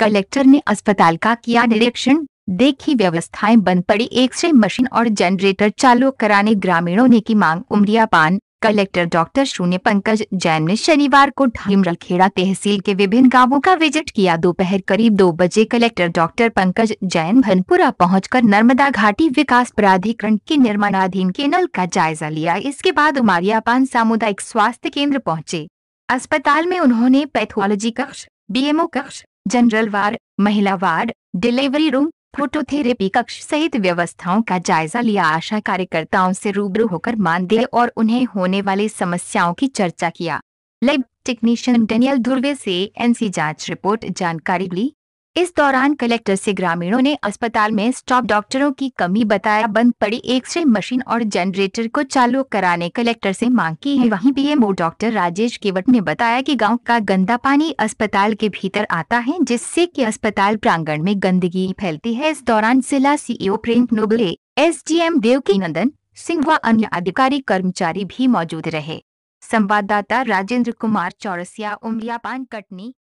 collector ने अस्पताल का किया निरीक्षण देखी व्यवस्थाएं बंद पड़ी एक्सरे मशीन और जनरेटर चालू कराने ग्रामीणों ने की मांग उमरिया पान कलेक्टर डॉक्टर शून्य पंकज जैन ने शनिवार को ढीमरखेड़ा तहसील के विभिन्न गांवों का विजिट किया दोपहर करीब दो बजे कलेक्टर डॉक्टर पंकज जैन भनपुरा पहुंचकर नर्मदा घाटी विकास प्राधिकरण के निर्माणाधीन केनल का जायजा लिया इसके बाद उमारियापान सामुदायिक स्वास्थ्य केंद्र पहुंचे अस्पताल में उन्होंने पैथोलॉजी कक्ष बीएमओ कक्ष जनरल वार्ड महिला वार्ड डिलीवरी रूम फोटोथेरेपी कक्ष सहित व्यवस्थाओं का जायजा लिया आशा कार्यकर्ताओं से रूबरू होकर मानदेय और उन्हें होने वाली समस्याओं की चर्चा किया लैब टेक्नीशियन डेनियल धुर्वे से एनसी जांच रिपोर्ट जानकारी ली इस दौरान कलेक्टर से ग्रामीणों ने अस्पताल में स्टॉप डॉक्टरों की कमी बताया बंद पड़ी एक्सरे मशीन और जनरेटर को चालू कराने कलेक्टर से मांग की है वहीं पीएमओ डॉक्टर राजेश केवट ने बताया कि गांव का गंदा पानी अस्पताल के भीतर आता है जिससे कि अस्पताल प्रांगण में गंदगी फैलती है इस दौरान जिला सीईओ प्रेम नोबले एस देव के नंदन सिंह व अन्य अधिकारी कर्मचारी भी मौजूद रहे संवाददाता राजेंद्र कुमार चौरसिया उमरिया पान कटनी